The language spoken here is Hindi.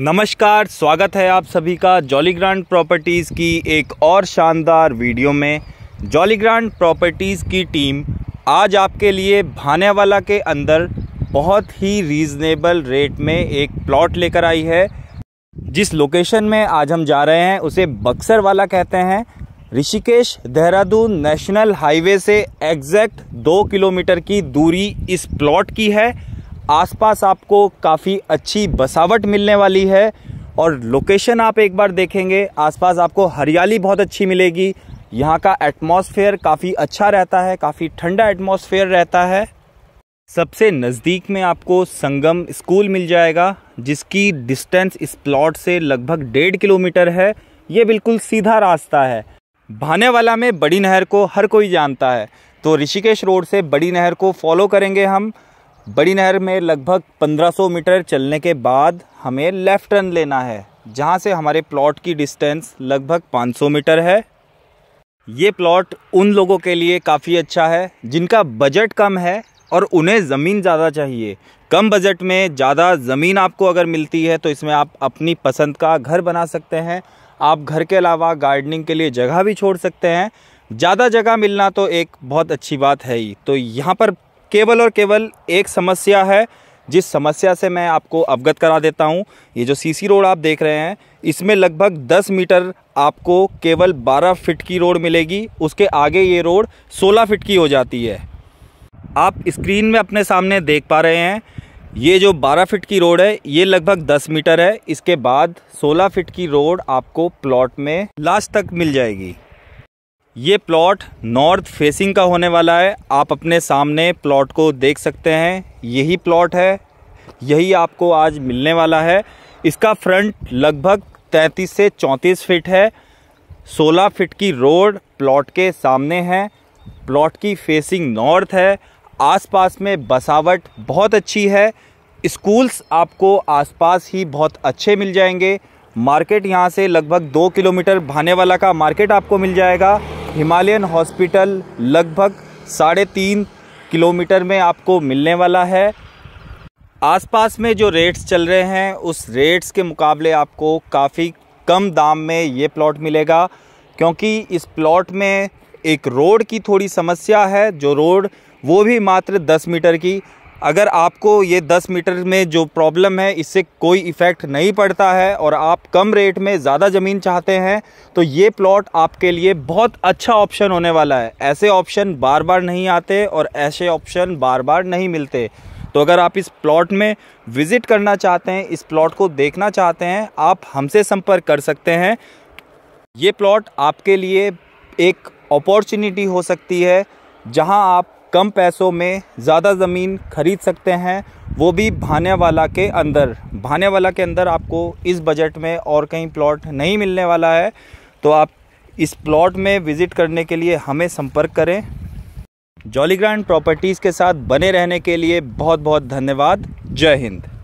नमस्कार स्वागत है आप सभी का जॉली ग्रांड प्रॉपर्टीज़ की एक और शानदार वीडियो में जॉली ग्रांड प्रॉपर्टीज़ की टीम आज आपके लिए भानेवाला के अंदर बहुत ही रीज़नेबल रेट में एक प्लॉट लेकर आई है जिस लोकेशन में आज हम जा रहे हैं उसे बक्सर वाला कहते हैं ऋषिकेश देहरादून नेशनल हाईवे से एग्जैक्ट दो किलोमीटर की दूरी इस प्लॉट की है आसपास आपको काफ़ी अच्छी बसावट मिलने वाली है और लोकेशन आप एक बार देखेंगे आसपास आपको हरियाली बहुत अच्छी मिलेगी यहाँ का एटमॉस्फेयर काफ़ी अच्छा रहता है काफ़ी ठंडा एटमॉस्फेयर रहता है सबसे नज़दीक में आपको संगम स्कूल मिल जाएगा जिसकी डिस्टेंस इस प्लॉट से लगभग डेढ़ किलोमीटर है ये बिल्कुल सीधा रास्ता है भानेवाला में बड़ी नहर को हर कोई जानता है तो ऋषिकेश रोड से बड़ी नहर को फॉलो करेंगे हम बड़ी नहर में लगभग 1500 मीटर चलने के बाद हमें लेफ़्ट टर्न लेना है जहाँ से हमारे प्लॉट की डिस्टेंस लगभग 500 मीटर है ये प्लॉट उन लोगों के लिए काफ़ी अच्छा है जिनका बजट कम है और उन्हें ज़मीन ज़्यादा चाहिए कम बजट में ज़्यादा ज़मीन आपको अगर मिलती है तो इसमें आप अपनी पसंद का घर बना सकते हैं आप घर के अलावा गार्डनिंग के लिए जगह भी छोड़ सकते हैं ज़्यादा जगह मिलना तो एक बहुत अच्छी बात है ही तो यहाँ पर केवल और केवल एक समस्या है जिस समस्या से मैं आपको अवगत करा देता हूँ ये जो सीसी रोड आप देख रहे हैं इसमें लगभग 10 मीटर आपको केवल 12 फिट की रोड मिलेगी उसके आगे ये रोड 16 फिट की हो जाती है आप स्क्रीन में अपने सामने देख पा रहे हैं ये जो 12 फिट की रोड है ये लगभग 10 मीटर है इसके बाद 16 फिट की रोड आपको प्लॉट में लास्ट तक मिल जाएगी ये प्लॉट नॉर्थ फेसिंग का होने वाला है आप अपने सामने प्लॉट को देख सकते हैं यही प्लॉट है यही आपको आज मिलने वाला है इसका फ्रंट लगभग 33 से 34 फीट है 16 फीट की रोड प्लॉट के सामने है प्लॉट की फेसिंग नॉर्थ है आसपास में बसावट बहुत अच्छी है स्कूल्स आपको आसपास ही बहुत अच्छे मिल जाएंगे मार्केट यहाँ से लगभग दो किलोमीटर भाने वाला का मार्केट आपको मिल जाएगा हिमालयन हॉस्पिटल लगभग साढ़े तीन किलोमीटर में आपको मिलने वाला है आसपास में जो रेट्स चल रहे हैं उस रेट्स के मुकाबले आपको काफ़ी कम दाम में ये प्लॉट मिलेगा क्योंकि इस प्लॉट में एक रोड की थोड़ी समस्या है जो रोड वो भी मात्र 10 मीटर की अगर आपको ये 10 मीटर में जो प्रॉब्लम है इससे कोई इफ़ेक्ट नहीं पड़ता है और आप कम रेट में ज़्यादा ज़मीन चाहते हैं तो ये प्लॉट आपके लिए बहुत अच्छा ऑप्शन होने वाला है ऐसे ऑप्शन बार बार नहीं आते और ऐसे ऑप्शन बार बार नहीं मिलते तो अगर आप इस प्लॉट में विज़िट करना चाहते हैं इस प्लॉट को देखना चाहते हैं आप हमसे संपर्क कर सकते हैं ये प्लॉट आपके लिए एक अपॉर्चुनिटी हो सकती है जहाँ आप कम पैसों में ज़्यादा ज़मीन खरीद सकते हैं वो भी भानेवाला के अंदर भानेवाला के अंदर आपको इस बजट में और कहीं प्लॉट नहीं मिलने वाला है तो आप इस प्लॉट में विज़िट करने के लिए हमें संपर्क करें जॉलीग्रांड प्रॉपर्टीज़ के साथ बने रहने के लिए बहुत बहुत धन्यवाद जय हिंद